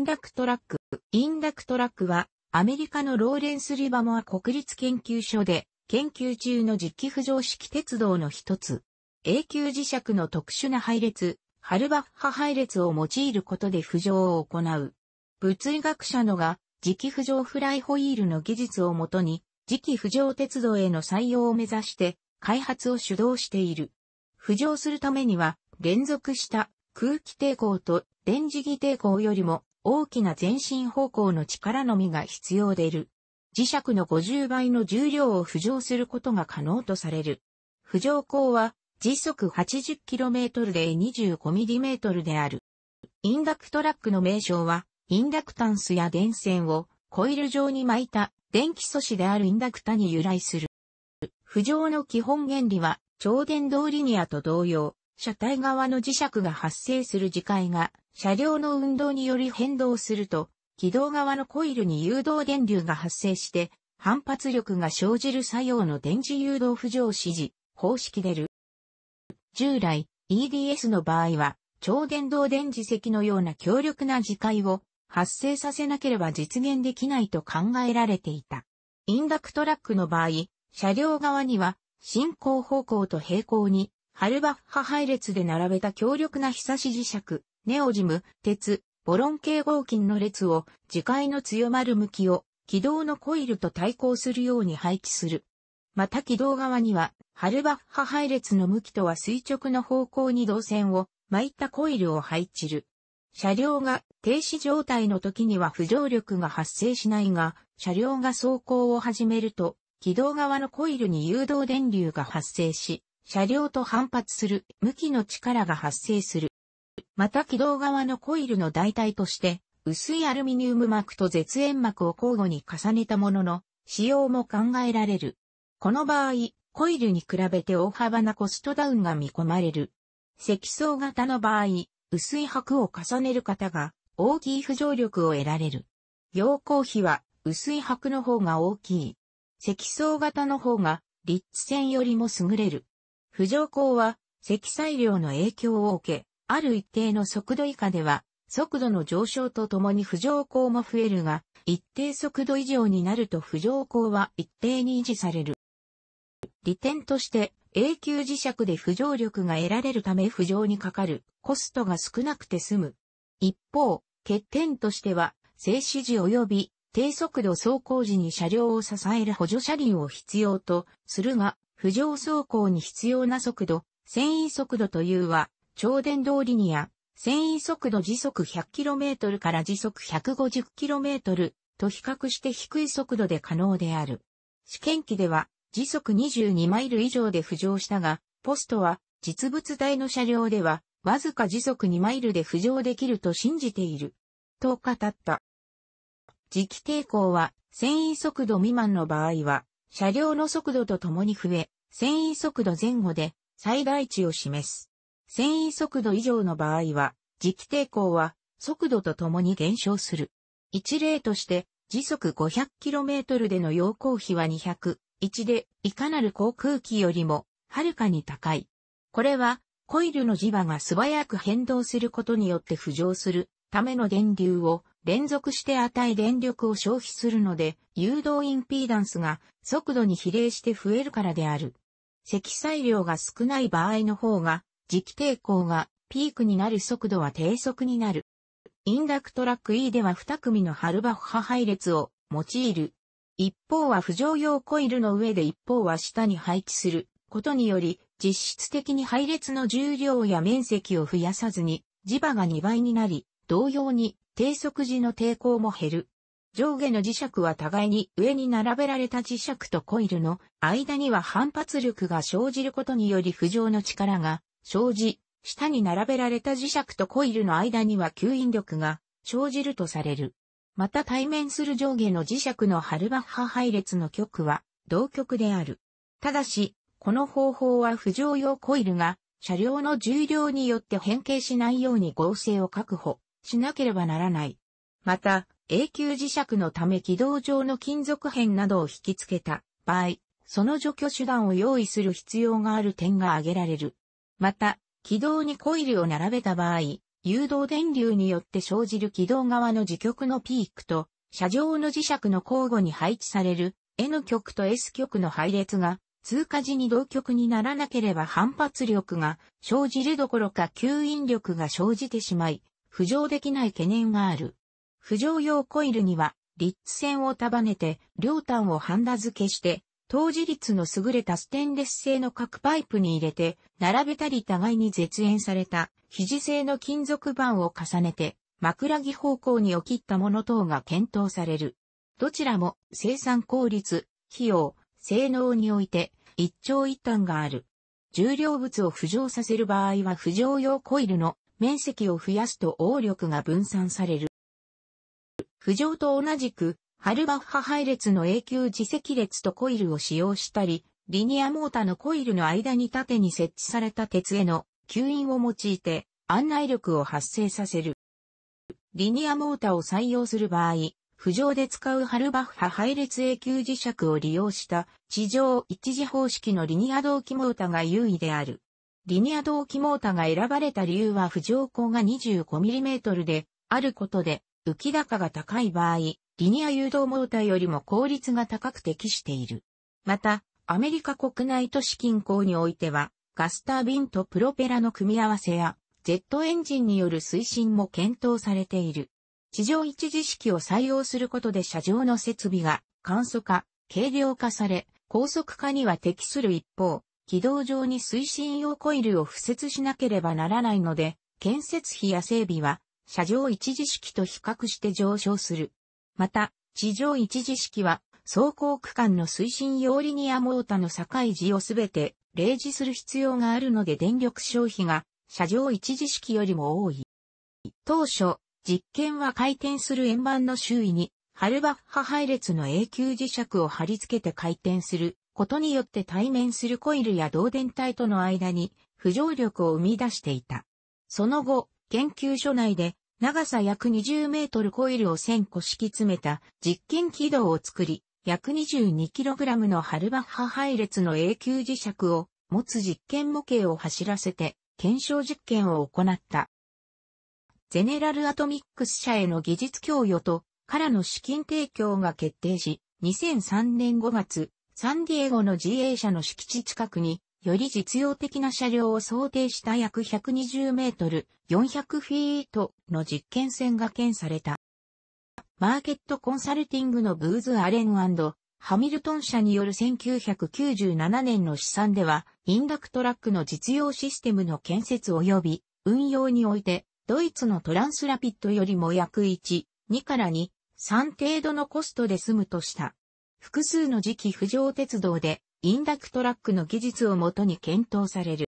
インダクトラック。インダクトラックは、アメリカのローレンス・リバモア国立研究所で、研究中の磁気浮上式鉄道の一つ。永久磁石の特殊な配列、ハルバッハ配列を用いることで浮上を行う。物理学者のが、磁気浮上フライホイールの技術をもとに、磁気浮上鉄道への採用を目指して、開発を主導している。浮上するためには、連続した空気抵抗と電磁気抵抗よりも大きな前進方向の力のみが必要でる。磁石の50倍の重量を浮上することが可能とされる。浮上光は時速 80km で 25mm である。インダクトラックの名称は、インダクタンスや電線をコイル状に巻いた電気素子であるインダクタに由来する。浮上の基本原理は、超電導リニアと同様、車体側の磁石が発生する磁界が車両の運動により変動すると、軌道側のコイルに誘導電流が発生して、反発力が生じる作用の電磁誘導浮上指示、方式出る。従来、EDS の場合は、超電導電磁石のような強力な磁界を発生させなければ実現できないと考えられていた。インダクトラックの場合、車両側には進行方向と平行に、ハルバッハ配列で並べた強力な日差し磁石、ネオジム、鉄、ボロン系合金の列を、磁界の強まる向きを、軌道のコイルと対抗するように配置する。また軌道側には、ハルバッハ配列の向きとは垂直の方向に導線を巻いたコイルを配置る。車両が停止状態の時には浮上力が発生しないが、車両が走行を始めると、軌道側のコイルに誘導電流が発生し、車両と反発する向きの力が発生する。また軌道側のコイルの代替として、薄いアルミニウム膜と絶縁膜を交互に重ねたものの、使用も考えられる。この場合、コイルに比べて大幅なコストダウンが見込まれる。積層型の場合、薄い箔を重ねる方が大きい浮上力を得られる。溶光比は薄い箔の方が大きい。積層型の方が立地線よりも優れる。浮上光は積載量の影響を受け、ある一定の速度以下では、速度の上昇とともに浮上項も増えるが、一定速度以上になると浮上項は一定に維持される。利点として、永久磁石で浮上力が得られるため浮上にかかるコストが少なくて済む。一方、欠点としては、静止時及び低速度走行時に車両を支える補助車輪を必要とするが、浮上走行に必要な速度、繊維速度というは、超電導リニア、繊維速度時速 100km から時速 150km と比較して低い速度で可能である。試験機では時速22マイル以上で浮上したが、ポストは実物大の車両ではわずか時速2マイルで浮上できると信じている。と語った。磁気抵抗は繊維速度未満の場合は車両の速度とともに増え、繊維速度前後で最大値を示す。繊維速度以上の場合は、磁気抵抗は速度とともに減少する。一例として、時速 500km での陽光比は2 0 1で、いかなる航空機よりも、はるかに高い。これは、コイルの磁場が素早く変動することによって浮上するための電流を連続して与え電力を消費するので、誘導インピーダンスが速度に比例して増えるからである。積載量が少ない場合の方が磁気抵抗がピークになる速度は低速になる。インダクトラック E では2組のハルバッハ配列を用いる。一方は浮上用コイルの上で一方は下に配置することにより、実質的に配列の重量や面積を増やさずに、磁場が2倍になり、同様に低速時の抵抗も減る。上下の磁石は互いに上に並べられた磁石とコイルの間には反発力が生じることにより浮上の力が生じ、下に並べられた磁石とコイルの間には吸引力が生じるとされる。また対面する上下の磁石のハルバッハ配列の極は同極である。ただし、この方法は浮上用コイルが車両の重量によって変形しないように合成を確保しなければならない。また、永久磁石のため軌道上の金属片などを引き付けた場合、その除去手段を用意する必要がある点が挙げられる。また、軌道にコイルを並べた場合、誘導電流によって生じる軌道側の磁極のピークと、車上の磁石の交互に配置される N 極と S 極の配列が、通過時に同極にならなければ反発力が生じるどころか吸引力が生じてしまい、浮上できない懸念がある。浮上用コイルには、リッツ線を束ねて、両端をハンダ付けして、当時率の優れたステンレス製の各パイプに入れて、並べたり互いに絶縁された、肘製の金属板を重ねて、枕木方向に置きったもの等が検討される。どちらも生産効率、費用、性能において一長一短がある。重量物を浮上させる場合は浮上用コイルの面積を増やすと応力が分散される。浮上と同じくハルバッハ配列の永久磁石列とコイルを使用したり、リニアモータのコイルの間に縦に設置された鉄への吸引を用いて案内力を発生させる。リニアモータを採用する場合、浮上で使うハルバッハ配列永久磁石を利用した地上一次方式のリニア同期モータが優位である。リニア同期モータが選ばれた理由は浮上高が 25mm であることで浮き高が高い場合、リニア誘導モーターよりも効率が高く適している。また、アメリカ国内都市近郊においては、ガスタービンとプロペラの組み合わせや、ジェットエンジンによる推進も検討されている。地上一次式を採用することで車上の設備が簡素化、軽量化され、高速化には適する一方、軌道上に推進用コイルを付設しなければならないので、建設費や整備は、車上一次式と比較して上昇する。また、地上一次式は、走行区間の推進用リニアモータの境時をすべて、例示する必要があるので電力消費が、車上一次式よりも多い。当初、実験は回転する円盤の周囲に、ハルバッハ配列の永久磁石を貼り付けて回転することによって対面するコイルや導電体との間に浮上力を生み出していた。その後、研究所内で長さ約20メートルコイルを1000個敷き詰めた実験軌道を作り、約2 2ラムのハルバッハ配列の永久磁石を持つ実験模型を走らせて検証実験を行った。ゼネラルアトミックス社への技術供与とからの資金提供が決定し、2003年5月、サンディエゴの自営者の敷地近くにより実用的な車両を想定した約120メートル400フィートの実験線が建された。マーケットコンサルティングのブーズ・アレンハミルトン社による1997年の試算では、インダクトラックの実用システムの建設及び運用において、ドイツのトランスラピットよりも約1、2から2、3程度のコストで済むとした。複数の時期浮上鉄道でインダクトラックの技術をもとに検討される。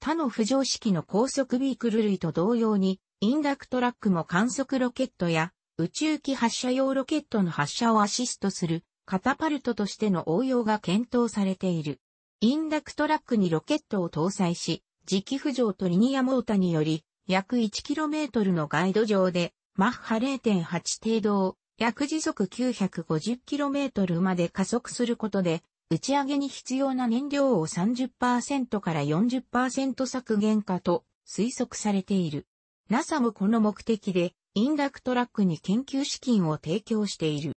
他の浮上式の高速ビークル類と同様に、インダクトラックも観測ロケットや宇宙機発射用ロケットの発射をアシストするカタパルトとしての応用が検討されている。インダクトラックにロケットを搭載し、磁気浮上とリニアモータにより、約 1km のガイド上で、マッハ0.8程度を、約時速 950km まで加速することで、打ち上げに必要な燃料を30%から40%削減かと推測されている。NASA もこの目的でインダクトラックに研究資金を提供している。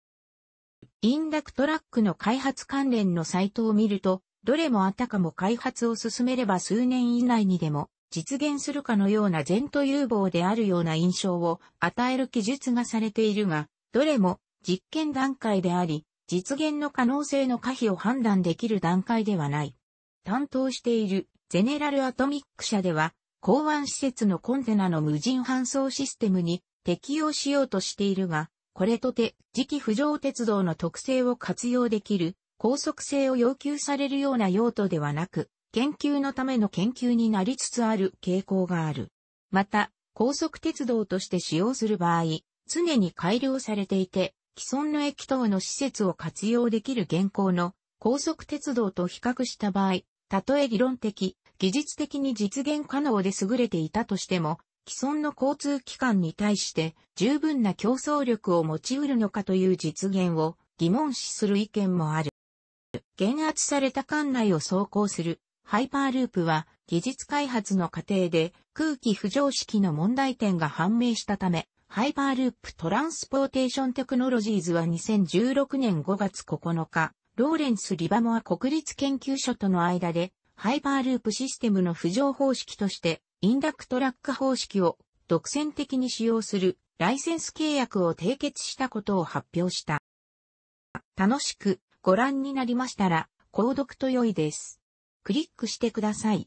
インダクトラックの開発関連のサイトを見ると、どれもあたかも開発を進めれば数年以内にでも実現するかのような前途有望であるような印象を与える記述がされているが、どれも実験段階であり、実現の可能性の可否を判断できる段階ではない。担当しているゼネラルアトミック社では、港湾施設のコンテナの無人搬送システムに適用しようとしているが、これとて次期浮上鉄道の特性を活用できる高速性を要求されるような用途ではなく、研究のための研究になりつつある傾向がある。また、高速鉄道として使用する場合、常に改良されていて、既存の駅等の施設を活用できる現行の高速鉄道と比較した場合、たとえ理論的、技術的に実現可能で優れていたとしても、既存の交通機関に対して十分な競争力を持ち得るのかという実現を疑問視する意見もある。減圧された管内を走行するハイパーループは技術開発の過程で空気浮上式の問題点が判明したため、ハイパーループトランスポーテーションテクノロジーズは2016年5月9日、ローレンス・リバモア国立研究所との間で、ハイパーループシステムの浮上方式として、インダクトラック方式を独占的に使用するライセンス契約を締結したことを発表した。楽しくご覧になりましたら、購読と良いです。クリックしてください。